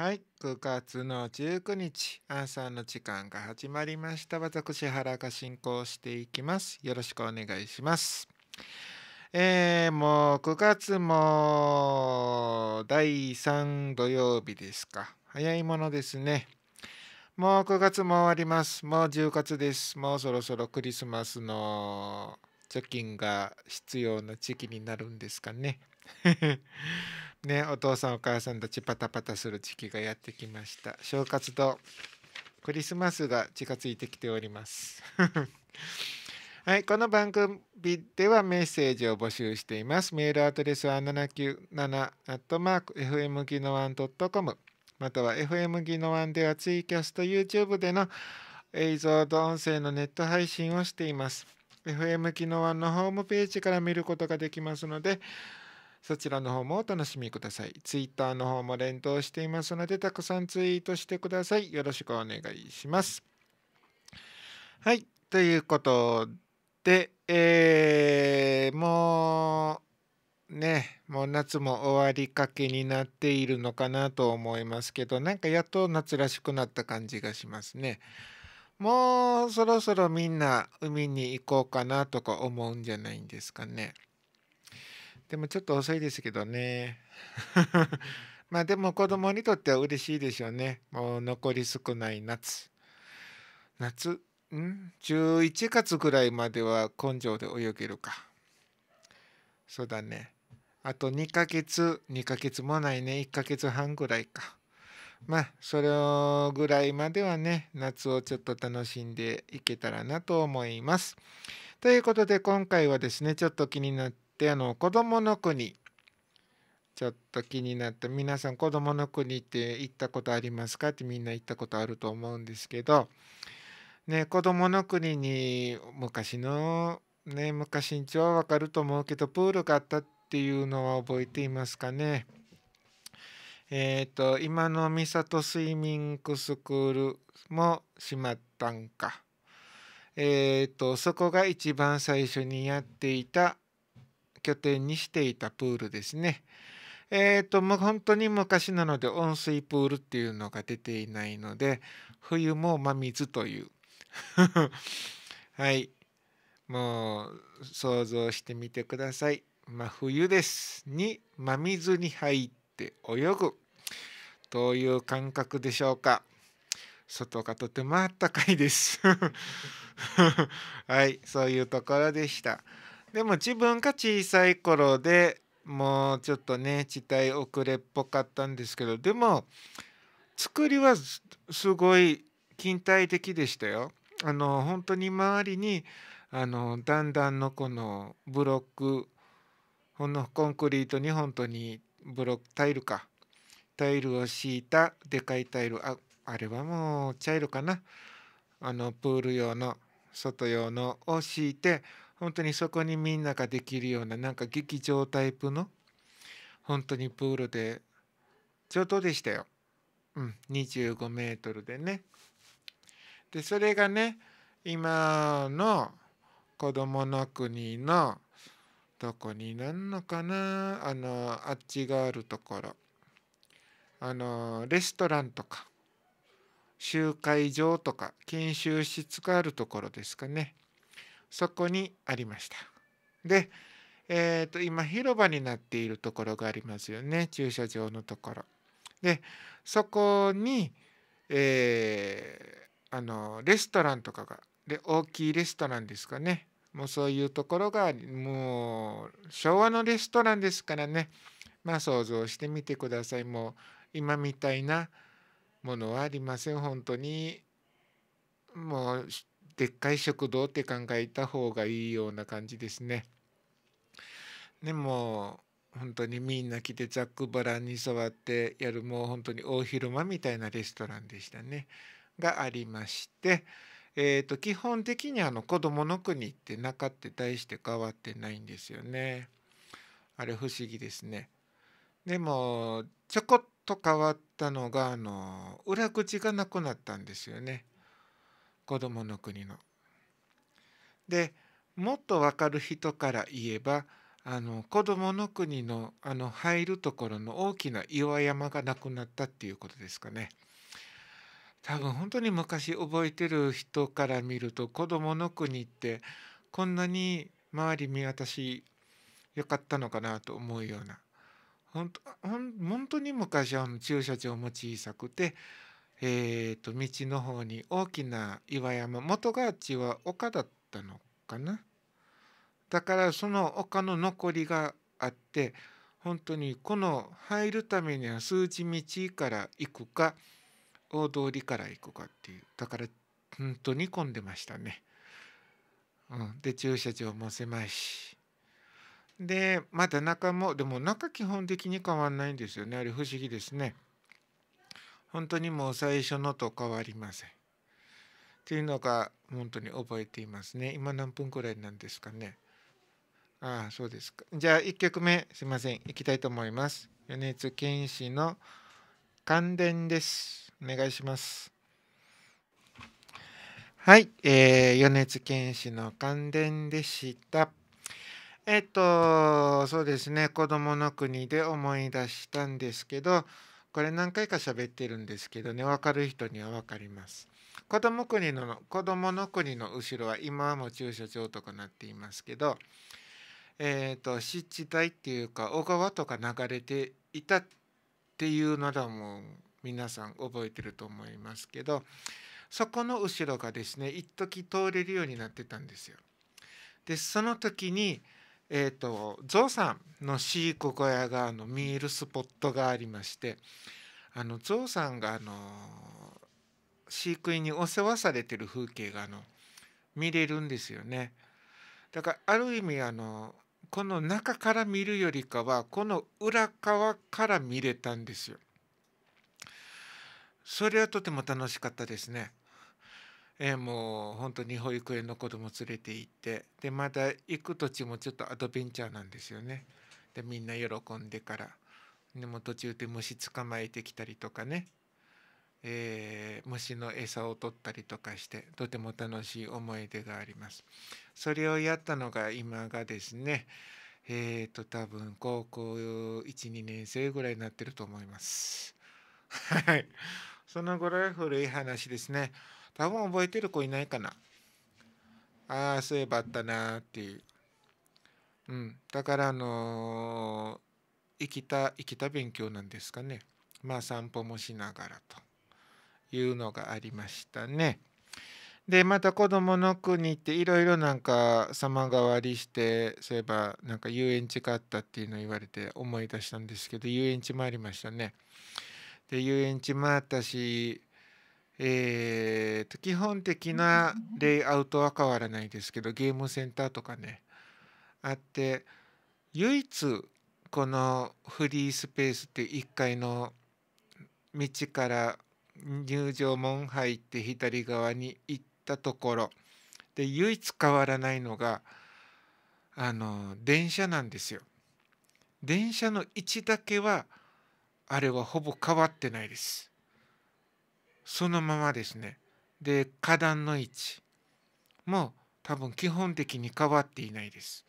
はい、9月の19日朝の時間が始まりました。私原が進行していきます。よろしくお願いします。えー、もう9月も第3土曜日ですか。早いものですね。もう9月も終わります。もう10月です。もうそろそろクリスマスの貯金が必要な時期になるんですかね。ねお父さんお母さんたちパタパタする時期がやってきました正月とクリスマスが近づいてきております はい、この番組ではメッセージを募集しています。メールアドレスは797 FM ギノワン .com または FM ギノワンではツイキャスト YouTube での映像と音声のネット配信をしています。FM ギノワンのホームページから見ることができますので、そちらの方もお楽しみください。ツイッターの方も連動していますので、たくさんツイートしてください。よろしくお願いします。はい、ということで、えー、もうね、もう夏も終わりかけになっているのかなと思いますけど、なんかやっと夏らしくなった感じがしますね。もうそろそろみんな海に行こうかなとか思うんじゃないんですかね。でもちょっと遅いですけどね。まあでも子供にとっては嬉しいでしょうね。もう残り少ない夏。夏、ん ?11 月ぐらいまでは根性で泳げるか。そうだね。あと2ヶ月、2ヶ月もないね。1ヶ月半ぐらいか。まあ、それぐらいまではね、夏をちょっと楽しんでいけたらなと思います。ということで、今回はですね、ちょっと気になってってあの子供の国ちょっと気になった皆さん子供の国って行ったことありますかってみんな行ったことあると思うんですけどね子供の国に昔のね昔んちはわかると思うけどプールがあったっていうのは覚えていますかねえっ、ー、と今の三郷スイミングスクールも閉まったんかえっ、ー、とそこが一番最初にやっていた拠点にしていたプールですね。えっ、ー、と、もう本当に昔なので温水プールっていうのが出ていないので、冬も真水という。はい。もう想像してみてください。真冬です。に真水に入って泳ぐ。どういう感覚でしょうか。外がとてもあったかいです はい、そういうところでした。でも自分が小さい頃でもうちょっとね地帯遅れっぽかったんですけどでも作りはすごい近代的でしたよ。あの本当に周りにあのだんだんのこのブロックこのコンクリートに本当にブロックタイルかタイルを敷いたでかいタイルああれはもう茶色かなあのプール用の外用のを敷いて本当にそこにみんなができるようななんか劇場タイプの本当にプールで上等でしたよ。うん、25メートルでね。でそれがね今の子どもの国のどこになんのかなあのあっちがあるところあのレストランとか集会場とか研修室があるところですかねそこにありました。で、えーと、今広場になっているところがありますよね駐車場のところ。でそこに、えー、あのレストランとかがで大きいレストランですかねもうそういうところがもう昭和のレストランですからねまあ想像してみてくださいもう今みたいなものはありません本当にもうでっかい食堂って考えた方がいいような感じですね。でも本当にみんな来てざっくばらんに座ってやるもう本当に大広間みたいなレストランでしたねがありまして、えーと、基本的にあの子どもの国って中って大して変わってないんですよね。あれ不思議ですね。でもちょこっと変わったのがあの裏口がなくなったんですよね。子どもの国の。でもっとわかる人から言えばあの子どもの国のあの入るところの大きな岩山がなくなったっていうことですかね。多分本当に昔覚えてる人から見ると子どもの国ってこんなに周り見渡し良かったのかなと思うような本当本当に昔あの駐車場も小さくてえーと、道の方に大きな岩山元川地は丘だったのかなだからその丘の残りがあって本当にこの入るためには数字道から行くか大通りから行くかっていうだから本当に混んでましたね。うん、で駐車場も狭いし。でまた中もでも中基本的に変わんないんですよねあれ不思議ですね。本当にもう最初のと変わりません。っていうのが本当に覚えていますね。今何分くらいなんですかね。ああ、そうですか。じゃあ1曲目、すいません。いきたいと思います。米津玄師の関電です。お願いします。はい、えー、米津玄師の関電でした。えっと、そうですね、子供の国で思い出したんですけど、これ何回か喋ってるんですけどね分かる人には分かります子供国の子供の国の後ろは今はもう駐車場とかなっていますけどえっ、ー、と湿地帯っていうか小川とか流れていたっていうのらもう皆さん覚えてると思いますけどそこの後ろがですね一時通れるようになってたんですよ。でその時にえーと、とゾウさんの飼育小屋があの見えるスポットがありましてあのゾウさんがあの飼育員にお世話されてる風景があの見れるんですよね。だからある意味あのこの中から見るよりかはこの裏側から見れたんですよ。それはとても楽しかったですね。えー、もう本当に保育園の子供連れて行ってでまた行く土地もちょっとアドベンチャーなんですよね。でみんな喜んでからでも途中で虫捕まえてきたりとかね、えー、虫の餌を取ったりとかしてとても楽しい思い出があります。それをやったのが今がですねえー、と多分高校12年生ぐらいになってると思います。はいそのぐらい古い話ですね。多分覚えてる子いないかな。ああ、そういえばあったなっていう。うん。だから、あのー、生きた、生きた勉強なんですかね。まあ、散歩もしながらというのがありましたね。で、また子供の国っていろいろなんか様変わりして、そういえばなんか遊園地があったっていうのを言われて思い出したんですけど、遊園地もありましたね。で、遊園地もあったし、えー、と基本的なレイアウトは変わらないですけどゲームセンターとかねあって唯一このフリースペースって1階の道から入場門入って左側に行ったところで唯一変わらないのがあの電車なんですよ。電車の位置だけはあれはほぼ変わってないです。そのままですねで花壇の位置も多分基本的に変わっていないです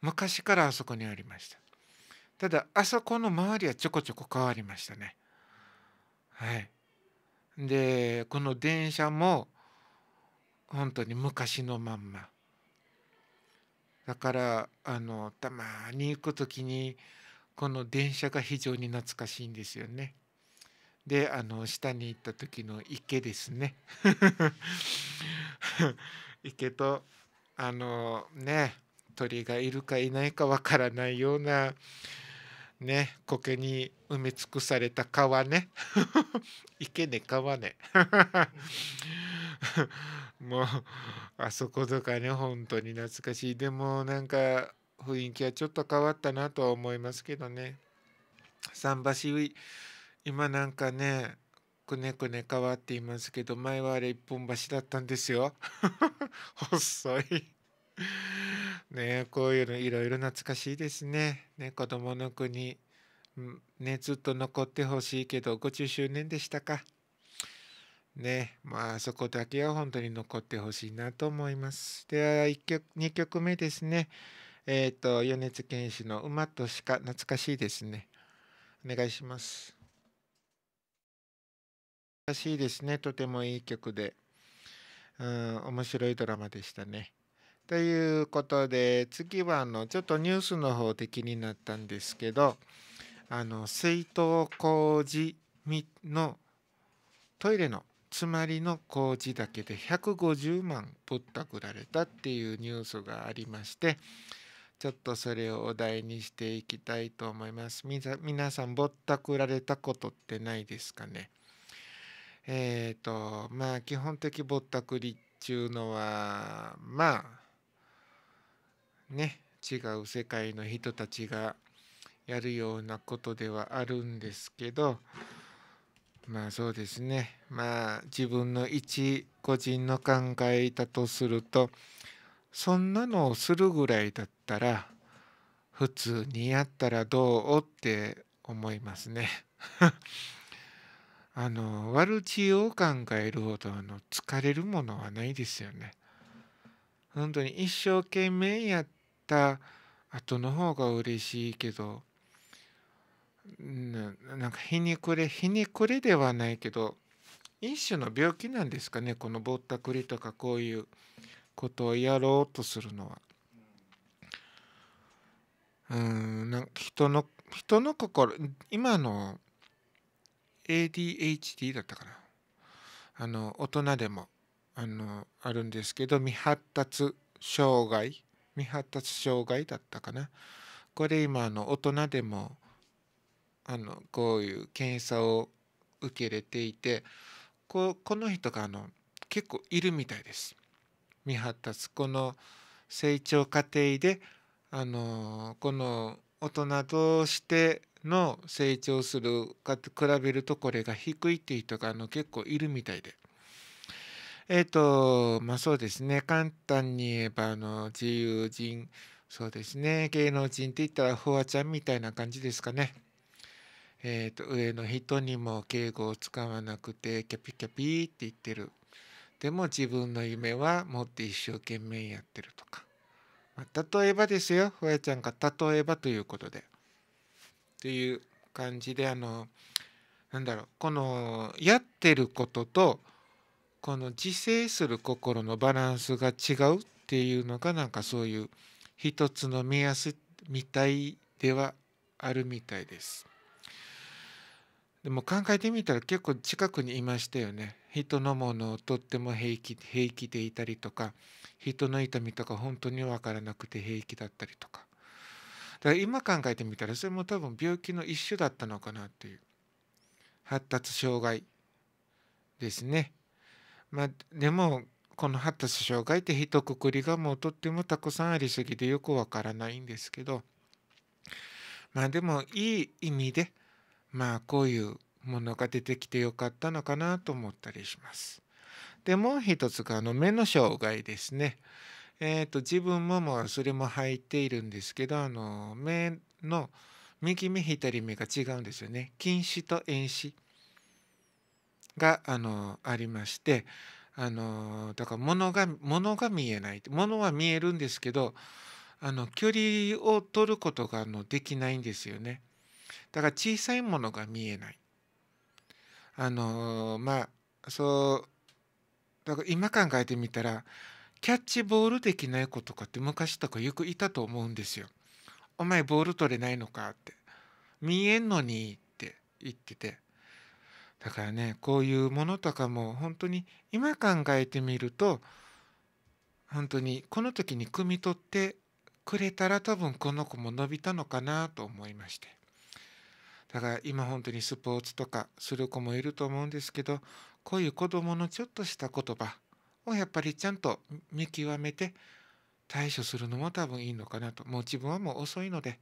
昔からあそこにありましたただあそこの周りはちょこちょこ変わりましたねはいでこの電車も本当に昔のまんまだからあのたまに行く時にこの電車が非常に懐かしいんですよね。であの下に行った時の池ですね 池とあのね鳥がいるかいないかわからないようなね苔に埋め尽くされた川ね 池ね川ね もうあそことかね本当に懐かしいでもなんか雰囲気はちょっと変わったなとは思いますけどね桟橋今なんかねくねくね変わっていますけど前はあれ一本橋だったんですよ 細いねこういうのいろいろ懐かしいですねね子供の国ねずっと残ってほしいけど50周年でしたかねまあそこだけは本当に残ってほしいなと思いますでは曲2曲目ですねえっ、ー、と米津玄師の「馬と鹿」懐かしいですねお願いします難しいですね。とてもいい曲で。うん、面白いドラマでしたね。ということで、次はあの、ちょっとニュースの方で気になったんですけど、あの、水道工事のトイレの詰まりの工事だけで150万ぶったくられたっていうニュースがありまして、ちょっとそれをお題にしていきたいと思います。皆さんぼったくられたことってないですかね。えっ、ー、とまあ基本的ぼったくりっちゅうのはまあね違う世界の人たちがやるようなことではあるんですけどまあそうですねまあ自分の一個人の考えだとするとそんなのをするぐらいだったら普通にやったらどうって思いますね。あの悪知を考えるほどあの疲れるものはないですよね。本当に一生懸命やった後の方が嬉しいけどななんかひにくれひにくれではないけど一種の病気なんですかねこのぼったくりとかこういうことをやろうとするのは。うんなんか人の人の心今の ADHD だったかなあの大人でもあのあるんですけど未発達障害未発達障害だったかなこれ今あの大人でもあのこういう検査を受けれていてここの人があの結構いるみたいです未発達この成長過程であのこの大人としての成長するかと比べるとこれが低いっていう人があの結構いるみたいで。えっ、ー、とまあそうですね簡単に言えばあの自由人そうですね芸能人って言ったらフワちゃんみたいな感じですかね。えーと、上の人にも敬語を使わなくてキャピキャピって言ってるでも自分の夢は持って一生懸命やってるとか、まあ、例えばですよフワちゃんが例えばということで。っていう感じであのなんだろうこのやってることとこの自制する心のバランスが違うっていうのがなんかそういう一つの目安みたいではあるみたいです。でも考えてみたら結構近くにいましたよね。人のものをとっても平気平気でいたりとか人の痛みとか本当に分からなくて平気だったりとかから今考えてみたらそれも多分病気の一種だったのかなっていう発達障害ですね。まあ、でもこの発達障害って一括りがもうとってもたくさんありすぎてよくわからないんですけどまあでもいい意味でまあこういうものが出てきてよかったのかなと思ったりします。でもう一つがあの目の障害ですね。えーと、自分ももうそれも入っているんですけどあの目の右目左目が違うんですよね近視と遠視があのありましてあのだから物が物が見えない物は見えるんですけどあの距離を取ることがあのできないんですよねだから小さいものが見えないあのまあそうだから今考えてみたらキャッチボールできない子とかって昔とかよくいたと思うんですよ。お前ボール取れないのかって。見えんのにって言ってて。だからね、こういうものとかも本当に今考えてみると、本当にこの時に汲み取ってくれたら多分この子も伸びたのかなと思いまして。だから今本当にスポーツとかする子もいると思うんですけど、こういう子供のちょっとした言葉、をやっぱりちゃんと見極めて対処するのも多分いいのかなともう自分はもう遅いので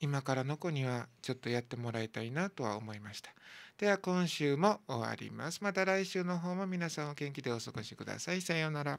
今からの子にはちょっとやってもらいたいなとは思いましたでは今週も終わりますまた来週の方も皆さんお元気でお過ごしくださいさようなら